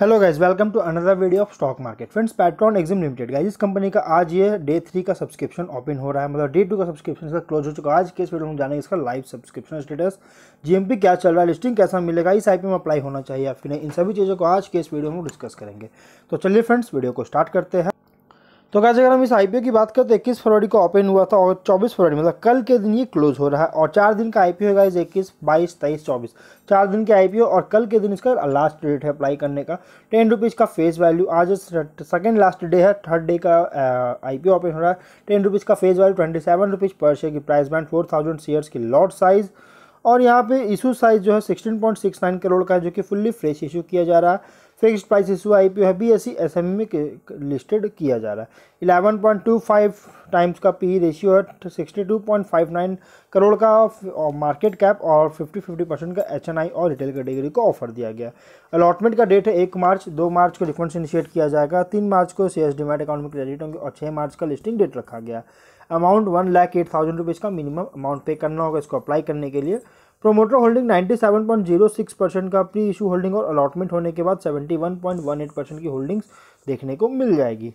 hello guys welcome to another video of stock market friends Patron Exim limited guys इस company का आज ये day three का सब्सक्रिप्शन ओपन हो रहा है मतलब डे टू का सब्सक्रिप्शन इसका क्लोज हो चुका है आज के इस वीडियो में जानेंगे इसका लाइव सब्सक्रिप्शन स्टेटस जीएमपी क्या चल रहा है लिस्टिंग कैसा मिलेगा इस आईपी में अप्लाई होना चाहिए आपके नहीं इन सभी चीज़ों को आज के इस वीडियो में डिस्कस करेंगे तो चलिए फ्रेंड्स वीडियो को स्टार्ट करते हैं तो कैसे अगर हम इस आईपीओ की बात करें तो इक्कीस फरवरी को ओपन हुआ था और चौबीस फरवरी मतलब कल के दिन ये क्लोज हो रहा है और चार दिन का आईपीओ होगा इस इक्कीस बाईस तेईस चौबीस चार दिन के आईपीओ और कल के दिन इसका लास्ट डेट है अप्लाई करने का टेन रुपीज़ का फेस वैल्यू आज सेकेंड लास्ट डे है थर्ड डे का आई पी ओपन हो रहा है टेन रुपीज़ का face value twenty seven rupees पर शेयर की price band four thousand shares की लॉट साइज़ और यहाँ पे इशू साइज़ जो है sixteen point six nine crore का है जो कि फुल्ली फ्रेश इशू किया जा रहा है fixed price issue I P है B S C S M में लिस्टेड किया जा रहा है eleven point two five times का पी रेशियो e है sixty two point five nine crore का मार्केट कैप uh, और फिफ्टी फिफ्टी परसेंट का एच एन आई और रिटेल कैटेगरी को ऑफर दिया गया अलॉटमेंट का डेट है एक मार्च दो मार्च को रिफंड इनिशिएट किया जाएगा तीन मार्च को सी एस डीमेट अकाउंट में क्रेडिट होंगे और छः मार्च का लिस्टिंग डेट रखा गया amount one lakh eight thousand rupees का मिनिमम अमाउंट पे करना होगा इसको अप्लाई करने के लिए प्रोमोटर होल्डिंग 97.06 परसेंट का प्री इशू होल्डिंग और अलॉटमेंट होने के बाद 71.18 परसेंट की होल्डिंग्स देखने को मिल जाएगी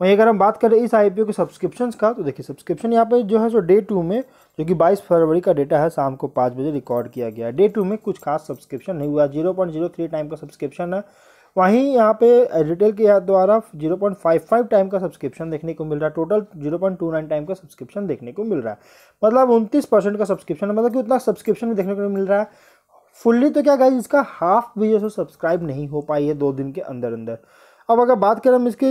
वहीं अगर हम बात करें इस आईपीओ के सब्सक्रिप्शन का तो देखिए सब्सक्रिप्शन यहाँ पे जो है सो डे टू में जो कि 22 फरवरी का डेटा है शाम को पाँच बजे रिकॉर्ड किया गया डे टू में कुछ खास सब्सक्रिप्शन नहीं हुआ zero point zero three time का सब्सक्रिप्शन है वहीं यहाँ पे रिटेल के द्वारा 0.55 टाइम का सब्सक्रिप्शन देखने को मिल रहा है टोटल 0.29 टाइम का सब्सक्रिप्शन देखने को मिल रहा है मतलब उनतीस परसेंट का सब्सक्रिप्शन मतलब कि उतना सब्सक्रिप्शन भी देखने को मिल रहा है फुल्ली तो क्या गाइज इसका हाफ भी जो सब्सक्राइब नहीं हो पाई है दो दिन के अंदर अंदर अब अगर बात करें हम इसके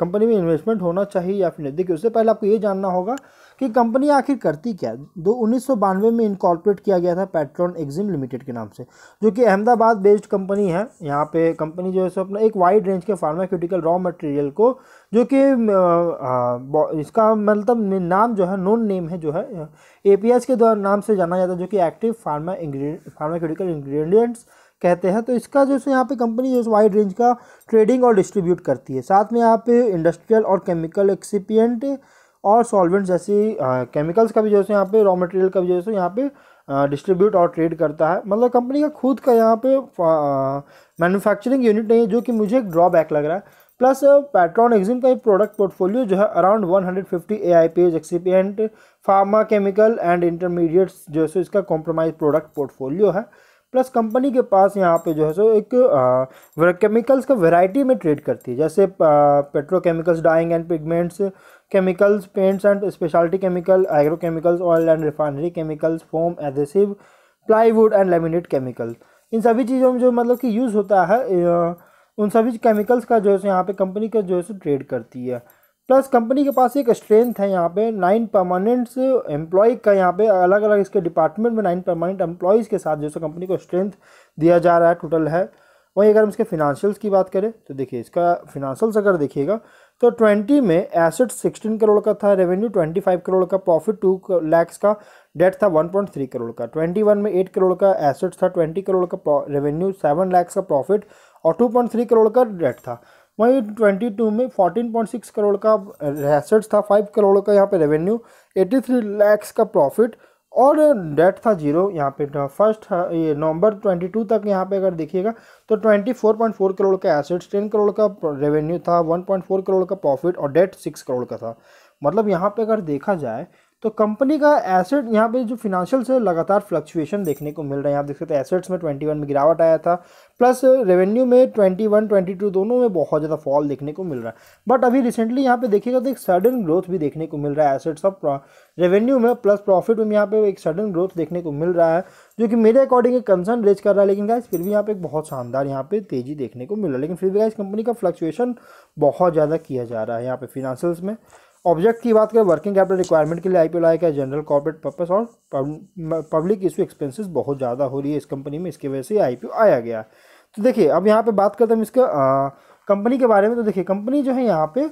कंपनी में इन्वेस्टमेंट होना चाहिए या फिर देखिए उससे पहले आपको ये जानना होगा कि कंपनी आखिर करती क्या दो उन्नीस में इनकॉर्पोरेट किया गया था पेट्रोन एग्जिम लिमिटेड के नाम से जो कि अहमदाबाद बेस्ड कंपनी है यहाँ पे कंपनी जो है सो अपना एक वाइड रेंज के फार्मास्यूटिकल रॉ मटेरियल को जो कि इसका मतलब नाम जो है नोन नेम है जो है ए के द्वारा नाम से जाना जाता है जो कि active pharma ingredient pharmaceutical ingredients कहते हैं तो इसका जो यहाँ पे कंपनी जो वाइड रेंज का ट्रेडिंग और डिस्ट्रीब्यूट करती है साथ में यहाँ पे इंडस्ट्रियल और केमिकल एक्सीपियंट और सॉल्वेंट जैसी केमिकल्स का भी जो है यहाँ पे रॉ मटेरियल का भी जो है यहाँ पे डिस्ट्रीब्यूट और ट्रेड करता है मतलब कंपनी का खुद का यहाँ पे मैन्युफैक्चरिंग यूनिट नहीं है जो कि मुझे एक ड्रॉबैक लग रहा है प्लस पैट्रॉन एक्जिम का एक प्रोडक्ट पोर्टफोलियो जो है अराउंड 150 ए आई पेज excipient pharma chemical and intermediates जो है इसका कॉम्प्रोमाइज प्रोडक्ट पोर्टफोलियो है प्लस कंपनी के पास यहाँ पे जो है सो एक केमिकल्स का वैरायटी में ट्रेड करती है जैसे petrochemicals dyeing and pigments chemicals paints and speciality chemical agrochemicals oil and refinery chemicals foam adhesive plywood and laminate chemical इन सभी चीज़ों में जो मतलब कि यूज़ होता है उन सभी केमिकल्स का जो है यहाँ पे कंपनी का जो है सो ट्रेड करती है प्लस कंपनी के पास एक स्ट्रेंथ है यहाँ पे नाइन परमानेंट्स एम्प्लॉय का यहाँ पे अलग अलग इसके डिपार्टमेंट में नाइन परमानेंट एम्प्लॉयज़ के साथ जैसे कंपनी को स्ट्रेंथ दिया जा रहा है टोटल है वहीं अगर हम इसके फिनांशियल्स की बात करें तो देखिए इसका फिनेंशियल्स अगर देखिएगा तो ट्वेंटी में एसेट सिक्सटीन करोड़ का था रेवेन्यू ट्वेंटी फाइव करोड़ का प्रॉफिट टू लैक्स का डेट था वन पॉइंट थ्री करोड़ का ट्वेंटी वन में एट करोड़ का एसेट्स था ट्वेंटी करोड़ का रेवेन्यू सेवन लैक्स का प्रॉफिट और थ्री करोड़ का डेट था वहीं 22 में 14.6 करोड़ का एसेट्स था 5 करोड़ का यहाँ पे रेवेन्यू 83 लैक्स का प्रॉफिट और डेट था जीरो यहाँ पे फर्स्ट हाँ, ये नवंबर 22 तक यहाँ पे अगर देखिएगा तो 24.4 करोड़ का एसेट्स 10 करोड़ का रेवेन्यू था 1.4 करोड़ का प्रॉफिट और डेट 6 करोड़ का था मतलब यहाँ पे अगर देखा जाए तो कंपनी का एसेट यहाँ पे जो फिनेंशियल से लगातार फ्लक्चुएशन देखने को मिल रहा है आप देख सकते हैं एसेट्स में 21 में गिरावट आया था प्लस रेवेन्यू में 21, 22 दोनों में बहुत ज़्यादा फॉल देखने को मिल रहा है बट अभी रिसेंटली यहाँ पे देखिएगा तो एक सडन ग्रोथ भी देखने को मिल रहा है एसेट्स ऑफ रेवेन्यू में प्लस प्रॉफिट में यहाँ पे एक सडन ग्रोथ देखने को मिल रहा है जो कि मेरे अकॉर्डिंग एक कंसर्न रेज कर रहा है लेकिन गाइस फिर भी यहाँ पे एक बहुत शानदार यहाँ पे तेज़ी देखने को मिल रहा है लेकिन फिर भी गाइस कंपनी का फ्लक्चुएशन बहुत ज़्यादा किया जा रहा है यहाँ पे फिनेंशियल्स में ऑब्जेक्ट की बात करें वर्किंग कैपिटल रिक्वायरमेंट के लिए आई पी लाया गया जनरल कॉर्पोरेट पर्पस और पब्लिक इशू एक्सपेंसेस बहुत ज़्यादा हो रही है इस कंपनी में इसकी वजह से आई आया गया तो देखिए अब यहाँ पर बात करते हैं इसके कंपनी के बारे में तो देखिए कंपनी जो है यहाँ पर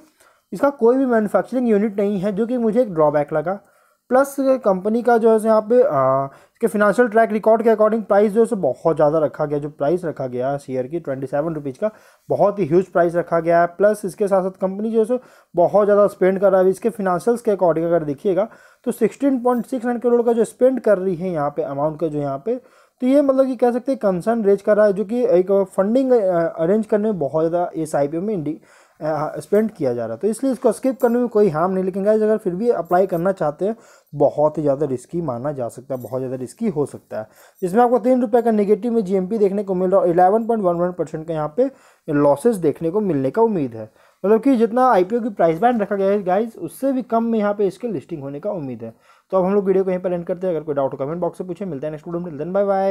इसका कोई भी मैन्युफैक्चरिंग यूनिट नहीं है जो कि मुझे एक ड्रॉबैक लगा प्लस कंपनी का जो है यहाँ पे इसके फिनेंशियल ट्रैक रिकॉर्ड के अकॉर्डिंग प्राइस जो है बहुत ज़्यादा रखा गया जो प्राइस रखा गया है शेयर की ट्वेंटी सेवन रुपीज़ का बहुत ही ह्यूज प्राइस रखा गया है प्लस इसके साथ साथ कंपनी जो है बहुत ज़्यादा स्पेंड कर रहा है इसके फिनेंशियल्स के अकॉर्डिंग अगर देखिएगा तो sixteen point six nine crore का जो स्पेंड कर रही है यहाँ पे अमाउंट का जो यहाँ पे तो ये मतलब कि कह सकते हैं कंसर्न रेज कर रहा है जो कि एक फंडिंग अरेंज करने में बहुत ज़्यादा एस आई पी में स्पेंड किया जा रहा है तो इसलिए इसको स्किप करने में कोई हार्म नहीं लेकिन गाइज अगर फिर भी अप्लाई करना चाहते हैं बहुत ही ज़्यादा रिस्की माना जा सकता है बहुत ज़्यादा रिस्की हो सकता है इसमें आपको तीन रुपये का निगेटिव में जीएमपी देखने को मिल रहा है eleven point one one percent का यहाँ पे लॉसेज देखने को मिलने का उम्मीद है मतलब कि जितना आई की प्राइस बैंड रखा गया है गाइज उससे भी कम में यहाँ पे इसके लिस्टिंग होने का उम्मीद है तो अब हम लोग वीडियो को यहीं पर एंड करते हैं अगर कोई डाउट कमेंट बॉक्स से पूछे मिलता है नेक्स्ट वीडियो में बाय बाय